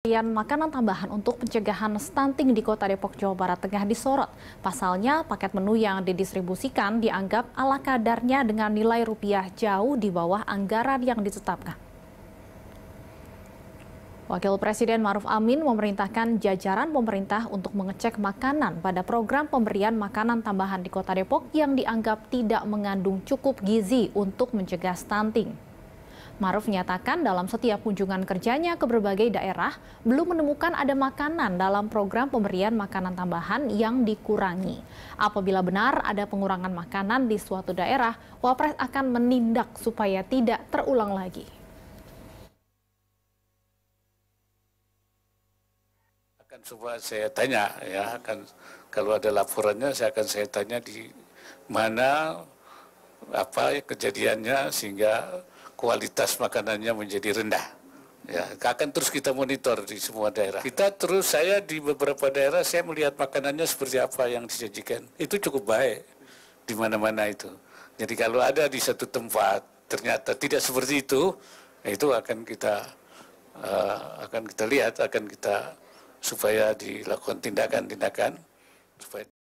Pemberian makanan tambahan untuk pencegahan stunting di Kota Depok, Jawa Barat tengah disorot. Pasalnya, paket menu yang didistribusikan dianggap ala kadarnya dengan nilai rupiah jauh di bawah anggaran yang ditetapkan. Wakil Presiden Maruf Amin memerintahkan jajaran pemerintah untuk mengecek makanan pada program pemberian makanan tambahan di Kota Depok yang dianggap tidak mengandung cukup gizi untuk mencegah stunting. Maruf menyatakan dalam setiap kunjungan kerjanya ke berbagai daerah, belum menemukan ada makanan dalam program pemberian makanan tambahan yang dikurangi. Apabila benar ada pengurangan makanan di suatu daerah, Wapres akan menindak supaya tidak terulang lagi. akan coba saya tanya ya akan kalau ada laporannya saya akan saya tanya di mana apa kejadiannya sehingga kualitas makanannya menjadi rendah. Ya, akan terus kita monitor di semua daerah. Kita terus saya di beberapa daerah saya melihat makanannya seperti apa yang disajikan. Itu cukup baik di mana-mana itu. Jadi kalau ada di satu tempat ternyata tidak seperti itu, ya itu akan kita uh, akan kita lihat, akan kita supaya dilakukan tindakan-tindakan supaya